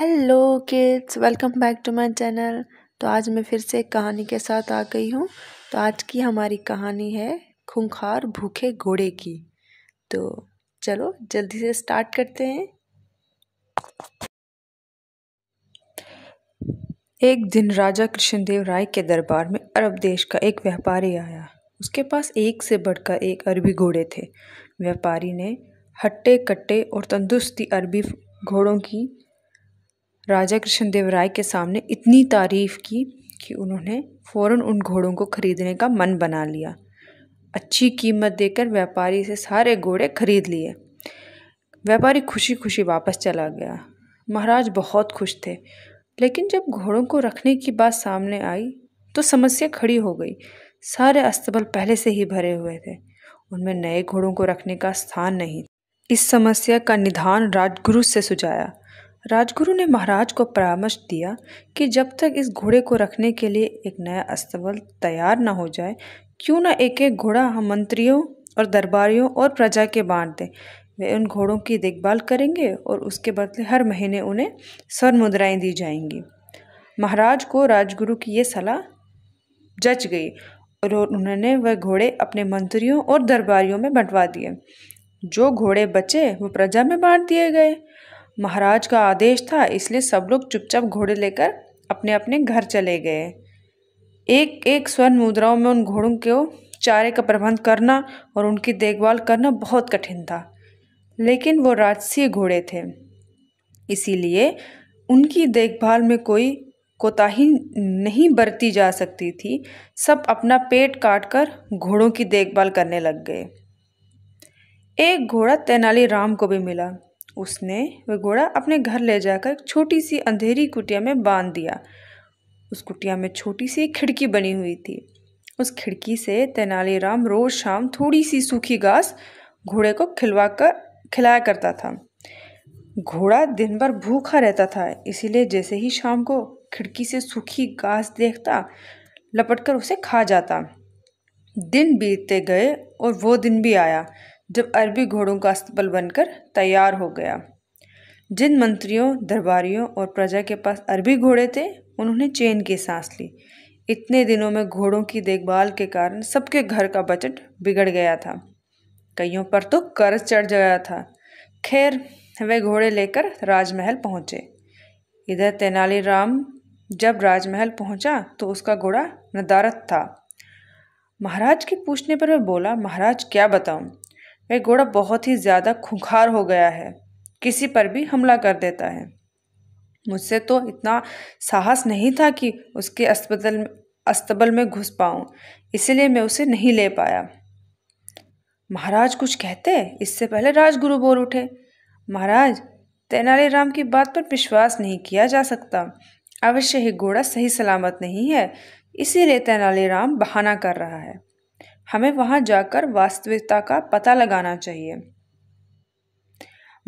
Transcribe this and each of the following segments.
hello kids welcome back to my channel तो आज मैं फिर से कहानी के साथ आ गई हूँ तो आज की हमारी कहानी है खूंखार भूखे घोड़े की तो चलो जल्दी से स्टार्ट करते हैं एक दिन राजा कृष्णदेव राय के दरबार में अरब देश का एक व्यापारी आया उसके पास एक से बढ़कर एक अरबी घोड़े थे व्यापारी ने हट्टे कट्टे और तंदुरुस्ती अरबी घोड़ों की राजा कृष्णदेव राय के सामने इतनी तारीफ़ की कि उन्होंने फ़ौरन उन घोड़ों को ख़रीदने का मन बना लिया अच्छी कीमत देकर व्यापारी से सारे घोड़े खरीद लिए व्यापारी खुशी खुशी वापस चला गया महाराज बहुत खुश थे लेकिन जब घोड़ों को रखने की बात सामने आई तो समस्या खड़ी हो गई सारे अस्तबल पहले से ही भरे हुए थे उनमें नए घोड़ों को रखने का स्थान नहीं इस समस्या का निदान राजगुरु से सुझाया राजगुरु ने महाराज को परामर्श दिया कि जब तक इस घोड़े को रखने के लिए एक नया अस्तबल तैयार न हो जाए क्यों न एक एक घोड़ा हम मंत्रियों और दरबारियों और प्रजा के बांट दें वे उन घोड़ों की देखभाल करेंगे और उसके बदले हर महीने उन्हें स्वर्ण मुद्राएँ दी जाएंगी महाराज को राजगुरु की ये सलाह जच गई और उन्होंने वह घोड़े अपने मंत्रियों और दरबारियों में बंटवा दिए जो घोड़े बचे वो प्रजा में बांट दिए गए महाराज का आदेश था इसलिए सब लोग चुपचाप घोड़े लेकर अपने अपने घर चले गए एक एक स्वर्ण मुद्राओं में उन घोड़ों को चारे का प्रबंध करना और उनकी देखभाल करना बहुत कठिन था लेकिन वो राजसीय घोड़े थे इसीलिए उनकी देखभाल में कोई कोताही नहीं बरती जा सकती थी सब अपना पेट काटकर घोड़ों की देखभाल करने लग गए एक घोड़ा तेनाली राम को भी मिला उसने वह घोड़ा अपने घर ले जाकर एक छोटी सी अंधेरी कुटिया में बांध दिया उस कुटिया में छोटी सी खिड़की बनी हुई थी उस खिड़की से तेनालीराम रोज़ शाम थोड़ी सी सूखी घास घोड़े को खिलवा कर खिलाया करता था घोड़ा दिन भर भूखा रहता था इसीलिए जैसे ही शाम को खिड़की से सूखी घास देखता लपट कर उसे खा जाता दिन बीतते गए और वो दिन भी आया जब अरबी घोड़ों का अस्तबल बनकर तैयार हो गया जिन मंत्रियों दरबारियों और प्रजा के पास अरबी घोड़े थे उन्होंने चैन की सांस ली इतने दिनों में घोड़ों की देखभाल के कारण सबके घर का बजट बिगड़ गया था कईयों पर तो कर्ज चढ़ गया था खैर वे घोड़े लेकर राजमहल पहुँचे इधर तेनालीराम जब राजमहल पहुंचा तो उसका घोड़ा नदारत था महाराज के पूछने पर वह बोला महाराज क्या बताऊं वह घोड़ा बहुत ही ज़्यादा खुंखार हो गया है किसी पर भी हमला कर देता है मुझसे तो इतना साहस नहीं था कि उसके अस्पताल अस्तबल में घुस पाऊँ इसलिए मैं उसे नहीं ले पाया महाराज कुछ कहते इससे पहले राजगुरु बोल उठे महाराज तेनालीराम की बात पर विश्वास नहीं किया जा सकता अवश्य ही घोड़ा सही सलामत नहीं है इसीलिए तेनालीराम बहाना कर रहा है हमें वहाँ जाकर वास्तविकता का पता लगाना चाहिए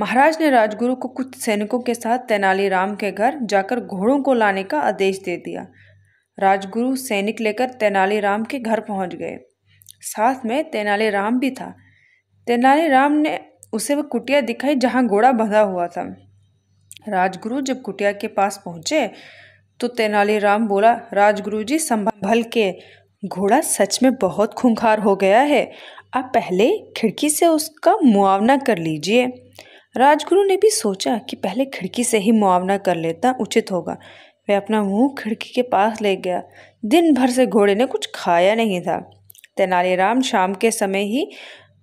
महाराज ने राजगुरु को कुछ सैनिकों के साथ तेनालीराम के घर जाकर घोड़ों को लाने का आदेश दे दिया राजगुरु सैनिक लेकर तेनालीराम के घर पहुंच गए साथ में तेनालीराम भी था तेनालीराम ने उसे वह कुटिया दिखाई जहां घोड़ा बंधा हुआ था राजगुरु जब कुटिया के पास पहुंचे तो तेनालीराम बोला राजगुरु जी संभल के घोड़ा सच में बहुत खूंखार हो गया है आप पहले खिड़की से उसका मुआवना कर लीजिए राजगुरु ने भी सोचा कि पहले खिड़की से ही मुआवना कर लेता उचित होगा वह अपना मुंह खिड़की के पास ले गया दिन भर से घोड़े ने कुछ खाया नहीं था तेनालीराम शाम के समय ही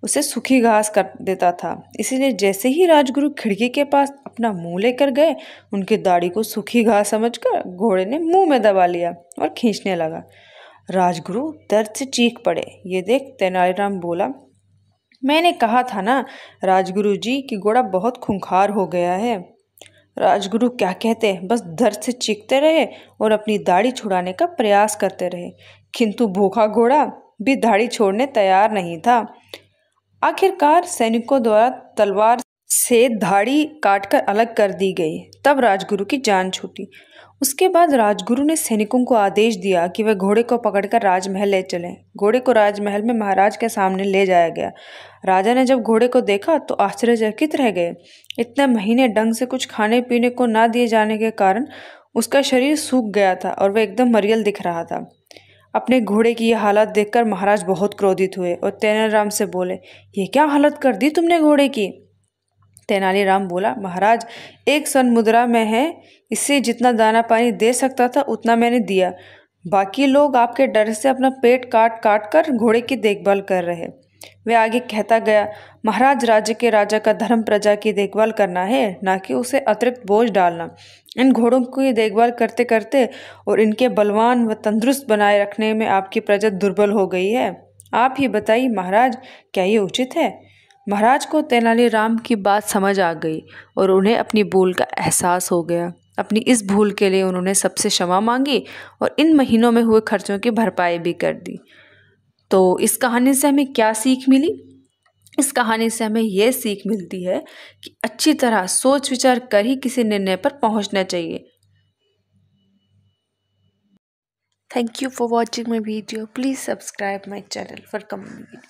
उसे सूखी घास कर देता था इसीलिए जैसे ही राजगुरु खिड़की के पास अपना मुंह लेकर गए उनकी दाढ़ी को सूखी घास समझकर घोड़े ने मुंह में दबा लिया और खींचने लगा राजगुरु दर्द से चीख पड़े ये देख तेनालीराम बोला मैंने कहा था ना राजगुरु जी कि घोड़ा बहुत खूंखार हो गया है राजगुरु क्या कहते बस दर्द से चीखते रहे और अपनी दाढ़ी छुड़ाने का प्रयास करते रहे किंतु भूखा घोड़ा भी दाढ़ी छोड़ने तैयार नहीं था आखिरकार सैनिकों द्वारा तलवार से दाढ़ी काटकर अलग कर दी गई तब राजगुरु की जान छूटी उसके बाद राजगुरु ने सैनिकों को आदेश दिया कि वह घोड़े को पकड़कर राजमहल ले चलें घोड़े को राजमहल में महाराज के सामने ले जाया गया राजा ने जब घोड़े को देखा तो आश्चर्यचकित रह गए इतने महीने ढंग से कुछ खाने पीने को ना दिए जाने के कारण उसका शरीर सूख गया था और वह एकदम मरियल दिख रहा था अपने घोड़े की यह हालत देखकर महाराज बहुत क्रोधित हुए और तेनालीराम से बोले ये क्या हालत कर दी तुमने घोड़े की तेनालीराम बोला महाराज एक सन मुद्रा में है इससे जितना दाना पानी दे सकता था उतना मैंने दिया बाकी लोग आपके डर से अपना पेट काट काट कर घोड़े की देखभाल कर रहे वे आगे कहता गया महाराज राज्य के राजा का धर्म प्रजा की देखभाल करना है ना कि उसे अतिरिक्त बोझ डालना इन घोड़ों की देखभाल करते करते और इनके बलवान व तंदुरुस्त बनाए रखने में आपकी प्रजा दुर्बल हो गई है आप ही बताइए महाराज क्या ये उचित है महाराज को तेनालीराम की बात समझ आ गई और उन्हें अपनी भूल का एहसास हो गया अपनी इस भूल के लिए उन्होंने सबसे क्षमा मांगी और इन महीनों में हुए खर्चों की भरपाई भी कर दी तो इस कहानी से हमें क्या सीख मिली इस कहानी से हमें यह सीख मिलती है कि अच्छी तरह सोच विचार कर ही किसी निर्णय पर पहुंचना चाहिए thank you for watching my video please subscribe my channel for coming